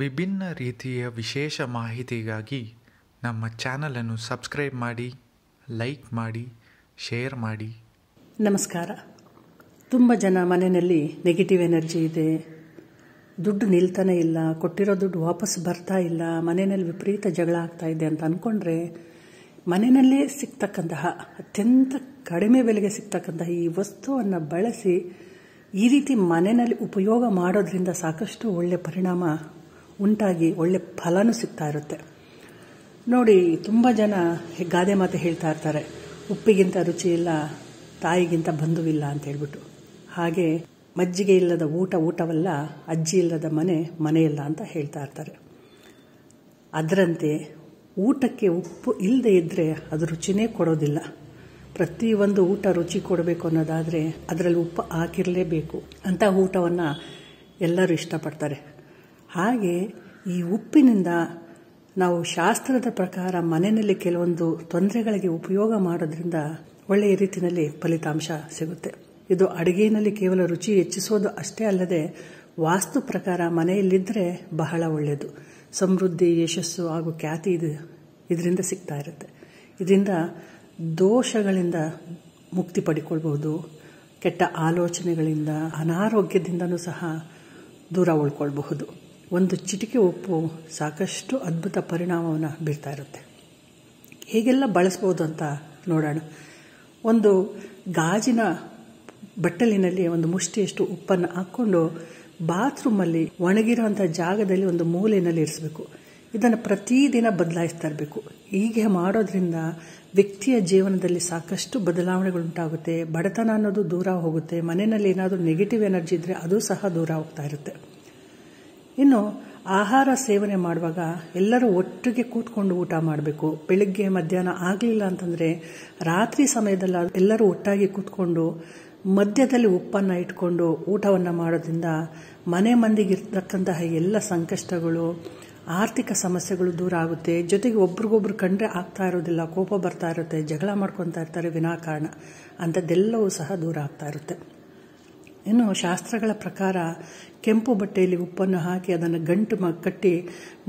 ವಿಭಿನ್ನ ರೀತಿಯ ವಿಶೇಷ ಮಾಹಿತಿಗಾಗಿ ನಮ್ಮ ಚಾನಲನ್ನು ಸಬ್ಸ್ಕ್ರೈಬ್ ಮಾಡಿ ಲೈಕ್ ಮಾಡಿ ಶೇರ್ ಮಾಡಿ ನಮಸ್ಕಾರ ತುಂಬ ಜನ ಮನೆಯಲ್ಲಿ ನೆಗೆಟಿವ್ ಎನರ್ಜಿ ಇದೆ ದುಡ್ಡು ನಿಲ್ತಾನೆ ಇಲ್ಲ ಕೊಟ್ಟಿರೋ ದುಡ್ಡು ವಾಪಸ್ ಬರ್ತಾ ಇಲ್ಲ ಮನೆಯಲ್ಲಿ ವಿಪರೀತ ಜಗಳ ಆಗ್ತಾ ಇದೆ ಅಂತ ಅಂದ್ಕೊಂಡ್ರೆ ಮನೆಯಲ್ಲೇ ಸಿಗ್ತಕ್ಕಂತಹ ಅತ್ಯಂತ ಕಡಿಮೆ ಬೆಲೆಗೆ ಸಿಗ್ತಕ್ಕಂತಹ ಈ ವಸ್ತುವನ್ನು ಬಳಸಿ ಈ ರೀತಿ ಮನೆಯಲ್ಲಿ ಉಪಯೋಗ ಮಾಡೋದ್ರಿಂದ ಸಾಕಷ್ಟು ಒಳ್ಳೆಯ ಪರಿಣಾಮ ಉಂಟಾಗಿ ಒಳ್ಳೆ ಫಲನೂ ಸಿಗ್ತಾ ಇರುತ್ತೆ ನೋಡಿ ತುಂಬ ಜನ ಗಾದೆ ಮಾತು ಹೇಳ್ತಾ ಇರ್ತಾರೆ ಉಪ್ಪಿಗಿಂತ ರುಚಿ ಇಲ್ಲ ತಾಯಿಗಿಂತ ಬಂಧುವಿಲ್ಲ ಅಂತ ಹೇಳ್ಬಿಟ್ಟು ಹಾಗೆ ಮಜ್ಜಿಗೆ ಇಲ್ಲದ ಊಟ ಊಟವಲ್ಲ ಅಜ್ಜಿ ಇಲ್ಲದ ಮನೆ ಮನೆಯಲ್ಲ ಅಂತ ಹೇಳ್ತಾ ಇರ್ತಾರೆ ಅದರಂತೆ ಊಟಕ್ಕೆ ಉಪ್ಪು ಇಲ್ಲದೆ ಇದ್ದರೆ ಅದು ರುಚಿನೇ ಕೊಡೋದಿಲ್ಲ ಪ್ರತಿಯೊಂದು ಊಟ ರುಚಿ ಕೊಡಬೇಕು ಅನ್ನೋದಾದರೆ ಅದರಲ್ಲಿ ಉಪ್ಪು ಹಾಕಿರಲೇಬೇಕು ಅಂತ ಊಟವನ್ನು ಎಲ್ಲರೂ ಇಷ್ಟಪಡ್ತಾರೆ ಹಾಗೆ ಈ ಉಪ್ಪಿನಿಂದ ನಾವು ಶಾಸ್ತ್ರದ ಪ್ರಕಾರ ಮನೆಯಲ್ಲಿ ಕೆಲವೊಂದು ತೊಂದರೆಗಳಿಗೆ ಉಪಯೋಗ ಮಾಡೋದ್ರಿಂದ ಒಳ್ಳೆಯ ರೀತಿಯಲ್ಲಿ ಫಲಿತಾಂಶ ಸಿಗುತ್ತೆ ಇದು ಅಡುಗೆಯಲ್ಲಿ ಕೇವಲ ರುಚಿ ಹೆಚ್ಚಿಸೋದು ಅಷ್ಟೇ ಅಲ್ಲದೆ ವಾಸ್ತು ಪ್ರಕಾರ ಮನೆಯಲ್ಲಿದ್ದರೆ ಬಹಳ ಒಳ್ಳೆಯದು ಸಮೃದ್ಧಿ ಯಶಸ್ಸು ಹಾಗೂ ಖ್ಯಾತಿ ಇದು ಇದರಿಂದ ಸಿಗ್ತಾ ಇರುತ್ತೆ ಇದರಿಂದ ದೋಷಗಳಿಂದ ಮುಕ್ತಿ ಪಡಿಕೊಳ್ಬಹುದು ಕೆಟ್ಟ ಆಲೋಚನೆಗಳಿಂದ ಅನಾರೋಗ್ಯದಿಂದನೂ ಸಹ ದೂರ ಉಳ್ಕೊಳ್ಬಹುದು ಒಂದು ಚಿಟಿಕೆ ಉಪ್ಪು ಸಾಕಷ್ಟು ಅದ್ಭುತ ಪರಿಣಾಮವನ್ನು ಬೀರ್ತಾ ಇರುತ್ತೆ ಹೇಗೆಲ್ಲ ಬಳಸ್ಬೋದು ಅಂತ ನೋಡೋಣ ಒಂದು ಗಾಜಿನ ಬಟ್ಟಲಿನಲ್ಲಿ ಒಂದು ಮುಷ್ಟಿಯಷ್ಟು ಉಪ್ಪನ್ನು ಹಾಕ್ಕೊಂಡು ಬಾತ್ರೂಮಲ್ಲಿ ಒಣಗಿರುವಂಥ ಜಾಗದಲ್ಲಿ ಒಂದು ಮೂಲೆಯಲ್ಲಿ ಇರಿಸಬೇಕು ಇದನ್ನು ಪ್ರತಿದಿನ ಬದಲಾಯಿಸ್ತಾ ಇರಬೇಕು ಹೀಗೆ ಮಾಡೋದ್ರಿಂದ ವ್ಯಕ್ತಿಯ ಜೀವನದಲ್ಲಿ ಸಾಕಷ್ಟು ಬದಲಾವಣೆಗಳುಂಟಾಗುತ್ತೆ ಬಡತನ ಅನ್ನೋದು ದೂರ ಹೋಗುತ್ತೆ ಮನೆಯಲ್ಲಿ ಏನಾದರೂ ನೆಗೆಟಿವ್ ಎನರ್ಜಿ ಇದ್ದರೆ ಅದು ಸಹ ದೂರ ಹೋಗ್ತಾ ಇರುತ್ತೆ ಇನ್ನು ಆಹಾರ ಸೇವನೆ ಮಾಡುವಾಗ ಎಲ್ಲರೂ ಒಟ್ಟಿಗೆ ಕೂತ್ಕೊಂಡು ಊಟ ಮಾಡಬೇಕು ಬೆಳಿಗ್ಗೆ ಮಧ್ಯಾಹ್ನ ಆಗಲಿಲ್ಲ ಅಂತಂದರೆ ರಾತ್ರಿ ಸಮಯದಲ್ಲಿ ಎಲ್ಲರೂ ಒಟ್ಟಾಗಿ ಕೂತ್ಕೊಂಡು ಮಧ್ಯದಲ್ಲಿ ಉಪ್ಪನ್ನು ಇಟ್ಕೊಂಡು ಊಟವನ್ನು ಮಾಡೋದ್ರಿಂದ ಮನೆ ಮಂದಿಗಿರ್ತಕ್ಕಂತಹ ಎಲ್ಲ ಸಂಕಷ್ಟಗಳು ಆರ್ಥಿಕ ಸಮಸ್ಯೆಗಳು ದೂರ ಆಗುತ್ತೆ ಜೊತೆಗೆ ಒಬ್ರಿಗೊಬ್ರು ಕಂಡ್ರೆ ಆಗ್ತಾ ಇರೋದಿಲ್ಲ ಕೋಪ ಬರ್ತಾ ಇರುತ್ತೆ ಜಗಳ ಮಾಡ್ಕೊತಾ ಇರ್ತಾರೆ ವಿನಾಕಾರಣ ಅಂಥದ್ದೆಲ್ಲವೂ ಸಹ ದೂರ ಆಗ್ತಾ ಇರುತ್ತೆ ಇನ್ನು ಶಾಸ್ತ್ರಗಳ ಪ್ರಕಾರ ಕೆಂಪು ಬಟ್ಟೆಯಲ್ಲಿ ಉಪ್ಪನ್ನು ಹಾಕಿ ಅದನ್ನು ಗಂಟು ಕಟ್ಟಿ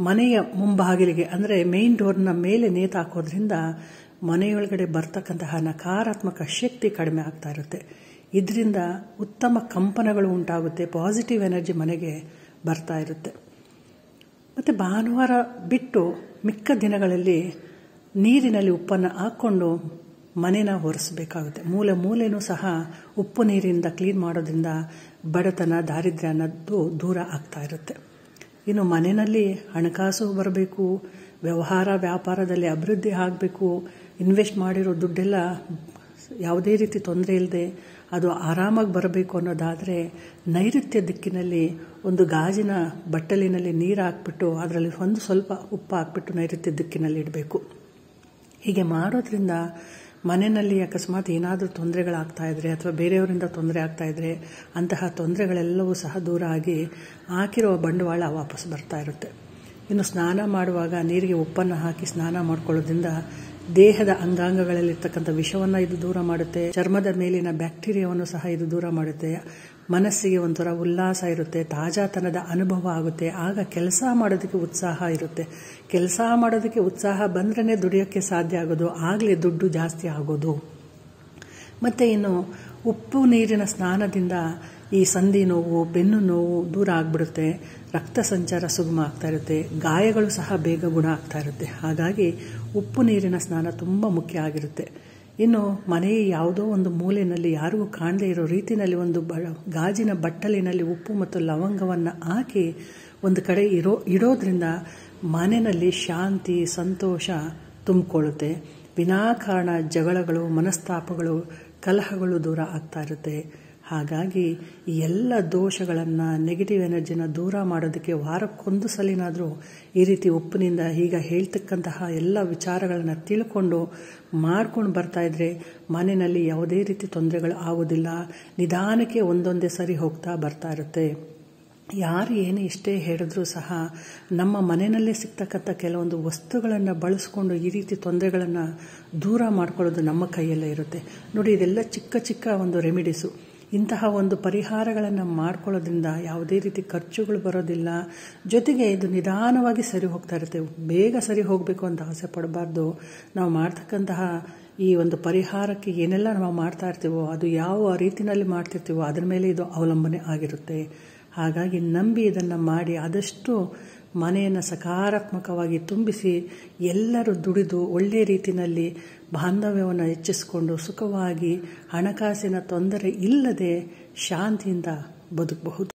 ಮನೆಯ ಮುಂಭಾಗಿಲಿಗೆ ಅಂದರೆ ಮೇನ್ ಡೋರ್ನ ಮೇಲೆ ನೇತಾಕೋದ್ರಿಂದ ಮನೆಯೊಳಗಡೆ ಬರ್ತಕ್ಕಂತಹ ನಕಾರಾತ್ಮಕ ಶಕ್ತಿ ಕಡಿಮೆ ಆಗ್ತಾ ಇರುತ್ತೆ ಇದರಿಂದ ಉತ್ತಮ ಕಂಪನಗಳು ಉಂಟಾಗುತ್ತೆ ಪಾಸಿಟಿವ್ ಎನರ್ಜಿ ಮನೆಗೆ ಬರ್ತಾ ಇರುತ್ತೆ ಮತ್ತು ಭಾನುವಾರ ಬಿಟ್ಟು ಮಿಕ್ಕ ದಿನಗಳಲ್ಲಿ ನೀರಿನಲ್ಲಿ ಉಪ್ಪನ್ನು ಹಾಕ್ಕೊಂಡು ಮನೇನ ಒರೆಸ್ಬೇಕಾಗುತ್ತೆ ಮೂಲೆ ಮೂಲೆನೂ ಸಹ ಉಪ್ಪು ನೀರಿಂದ ಕ್ಲೀನ್ ಮಾಡೋದ್ರಿಂದ ಬಡತನ ದಾರಿದ್ರ್ಯ ಅನ್ನೋದು ದೂರ ಆಗ್ತಾ ಇರುತ್ತೆ ಇನ್ನು ಮನೆಯಲ್ಲಿ ಹಣಕಾಸು ಬರಬೇಕು ವ್ಯವಹಾರ ವ್ಯಾಪಾರದಲ್ಲಿ ಅಭಿವೃದ್ಧಿ ಆಗಬೇಕು ಇನ್ವೆಸ್ಟ್ ಮಾಡಿರೋ ದುಡ್ಡೆಲ್ಲ ಯಾವುದೇ ರೀತಿ ತೊಂದರೆ ಇಲ್ಲದೆ ಅದು ಆರಾಮಾಗಿ ಬರಬೇಕು ಅನ್ನೋದಾದರೆ ನೈಋತ್ಯ ದಿಕ್ಕಿನಲ್ಲಿ ಒಂದು ಗಾಜಿನ ಬಟ್ಟಲಿನಲ್ಲಿ ನೀರು ಹಾಕ್ಬಿಟ್ಟು ಅದರಲ್ಲಿ ಒಂದು ಸ್ವಲ್ಪ ಉಪ್ಪು ಹಾಕ್ಬಿಟ್ಟು ನೈಋತ್ಯ ದಿಕ್ಕಿನಲ್ಲಿ ಇಡಬೇಕು ಹೀಗೆ ಮಾಡೋದ್ರಿಂದ ಮನೆಯಲ್ಲಿ ಅಕಸ್ಮಾತ್ ಏನಾದರೂ ತೊಂದರೆಗಳಾಗ್ತಾ ಇದ್ರೆ ಅಥವಾ ಬೇರೆಯವರಿಂದ ತೊಂದರೆ ಆಗ್ತಾ ಇದ್ರೆ ಅಂತಹ ತೊಂದರೆಗಳೆಲ್ಲವೂ ಸಹ ದೂರ ಆಗಿ ಹಾಕಿರುವ ಬಂಡವಾಳ ವಾಪಸ್ ಬರ್ತಾ ಇರುತ್ತೆ ಇನ್ನು ಸ್ನಾನ ಮಾಡುವಾಗ ನೀರಿಗೆ ಉಪ್ಪನ್ನು ಹಾಕಿ ಸ್ನಾನ ಮಾಡ್ಕೊಳ್ಳೋದ್ರಿಂದ ದೇಹದ ಅಂಗಾಂಗಗಳಲ್ಲಿರ್ತಕ್ಕಂಥ ವಿಷವನ್ನು ಇದು ದೂರ ಮಾಡುತ್ತೆ ಚರ್ಮದ ಮೇಲಿನ ಬ್ಯಾಕ್ಟೀರಿಯಾವನ್ನು ಸಹ ಇದು ದೂರ ಮಾಡುತ್ತೆ ಮನಸ್ಸಿಗೆ ಒಂಥರ ಉಲ್ಲಾಸ ಇರುತ್ತೆ ತಾಜಾತನದ ಅನುಭವ ಆಗುತ್ತೆ ಆಗ ಕೆಲಸ ಮಾಡೋದಕ್ಕೆ ಉತ್ಸಾಹ ಇರುತ್ತೆ ಕೆಲಸ ಮಾಡೋದಕ್ಕೆ ಉತ್ಸಾಹ ಬಂದ್ರೇ ದುಡಿಯೋಕ್ಕೆ ಸಾಧ್ಯ ಆಗೋದು ಆಗಲೇ ದುಡ್ಡು ಜಾಸ್ತಿ ಆಗೋದು ಮತ್ತು ಇನ್ನು ಉಪ್ಪು ನೀರಿನ ಸ್ನಾನದಿಂದ ಈ ಸಂಧಿ ನೋವು ಬೆನ್ನು ನೋವು ದೂರ ಆಗಿಬಿಡುತ್ತೆ ರಕ್ತ ಸಂಚಾರ ಸುಗಮ ಆಗ್ತಾ ಇರುತ್ತೆ ಗಾಯಗಳು ಸಹ ಬೇಗ ಗುಣ ಆಗ್ತಾ ಇರುತ್ತೆ ಹಾಗಾಗಿ ಉಪ್ಪು ನೀರಿನ ಸ್ನಾನ ತುಂಬ ಮುಖ್ಯ ಆಗಿರುತ್ತೆ ಇನ್ನು ಮನೆಯ ಯಾವುದೋ ಒಂದು ಮೂಲೆಯಲ್ಲಿ ಯಾರಿಗೂ ಕಾಣದೇ ಇರೋ ರೀತಿಯಲ್ಲಿ ಒಂದು ಬ ಗಾಜಿನ ಬಟ್ಟಲಿನಲ್ಲಿ ಉಪ್ಪು ಮತ್ತು ಲವಂಗವನ್ನು ಹಾಕಿ ಒಂದು ಕಡೆ ಇರೋ ಇಡೋದ್ರಿಂದ ಮನೆಯಲ್ಲಿ ಶಾಂತಿ ಸಂತೋಷ ತುಂಬಿಕೊಳ್ಳುತ್ತೆ ವಿನಾಕಾರಣ ಜಗಳಗಳು ಮನಸ್ತಾಪಗಳು ಕಲಹಗಳು ದೂರ ಆಗ್ತಾ ಇರುತ್ತೆ ಹಾಗಾಗಿ ಈ ಎಲ್ಲ ದೋಷಗಳನ್ನು ನೆಗೆಟಿವ್ ಎನರ್ಜಿನ ದೂರ ಮಾಡೋದಕ್ಕೆ ವಾರಕ್ಕೊಂದು ಸಲಿನಾದರೂ ಈ ರೀತಿ ಉಪ್ಪಿನಿಂದ ಈಗ ಹೇಳ್ತಕ್ಕಂತಹ ಎಲ್ಲ ವಿಚಾರಗಳನ್ನು ತಿಳ್ಕೊಂಡು ಮಾಡ್ಕೊಂಡು ಬರ್ತಾ ಇದ್ರೆ ಮನೆಯಲ್ಲಿ ಯಾವುದೇ ರೀತಿ ತೊಂದರೆಗಳು ಆಗೋದಿಲ್ಲ ನಿಧಾನಕ್ಕೆ ಒಂದೊಂದೇ ಸರಿ ಹೋಗ್ತಾ ಬರ್ತಾ ಇರುತ್ತೆ ಯಾರು ಏನು ಇಷ್ಟೇ ಹೇಳಿದ್ರೂ ಸಹ ನಮ್ಮ ಮನೆಯಲ್ಲೇ ಸಿಗ್ತಕ್ಕಂಥ ಕೆಲವೊಂದು ವಸ್ತುಗಳನ್ನು ಬಳಸ್ಕೊಂಡು ಈ ರೀತಿ ತೊಂದರೆಗಳನ್ನು ದೂರ ಮಾಡ್ಕೊಳ್ಳೋದು ನಮ್ಮ ಕೈಯಲ್ಲೇ ಇರುತ್ತೆ ನೋಡಿ ಇದೆಲ್ಲ ಚಿಕ್ಕ ಚಿಕ್ಕ ಒಂದು ರೆಮಿಡೀಸು ಇಂತಹ ಒಂದು ಪರಿಹಾರಗಳನ್ನು ಮಾಡ್ಕೊಳ್ಳೋದ್ರಿಂದ ಯಾವುದೇ ರೀತಿ ಖರ್ಚುಗಳು ಬರೋದಿಲ್ಲ ಜೊತೆಗೆ ಇದು ನಿಧಾನವಾಗಿ ಸರಿ ಹೋಗ್ತಾ ಇರುತ್ತೆ ಬೇಗ ಸರಿ ಹೋಗಬೇಕು ಅಂತ ಆಸೆ ಪಡಬಾರ್ದು ನಾವು ಮಾಡ್ತಕ್ಕಂತಹ ಈ ಒಂದು ಪರಿಹಾರಕ್ಕೆ ಏನೆಲ್ಲ ನಾವು ಮಾಡ್ತಾ ಇರ್ತೀವೋ ಅದು ಯಾವ ರೀತಿಯಲ್ಲಿ ಮಾಡ್ತಿರ್ತೀವೋ ಅದರ ಮೇಲೆ ಇದು ಅವಲಂಬನೆ ಆಗಿರುತ್ತೆ ಹಾಗಾಗಿ ನಂಬಿ ಇದನ್ನು ಮಾಡಿ ಆದಷ್ಟು ಮನೆಯನ್ನು ಸಕಾರಾತ್ಮಕವಾಗಿ ತುಂಬಿಸಿ ಎಲ್ಲರೂ ದುಡಿದು ಒಳ್ಳೆಯ ರೀತಿಯಲ್ಲಿ ಬಾಂಧವ್ಯವನ್ನು ಹೆಚ್ಚಿಸಿಕೊಂಡು ಸುಖವಾಗಿ ಹಣಕಾಸಿನ ತೊಂದರೆ ಇಲ್ಲದೆ ಶಾಂತಿಯಿಂದ ಬದುಕಬಹುದು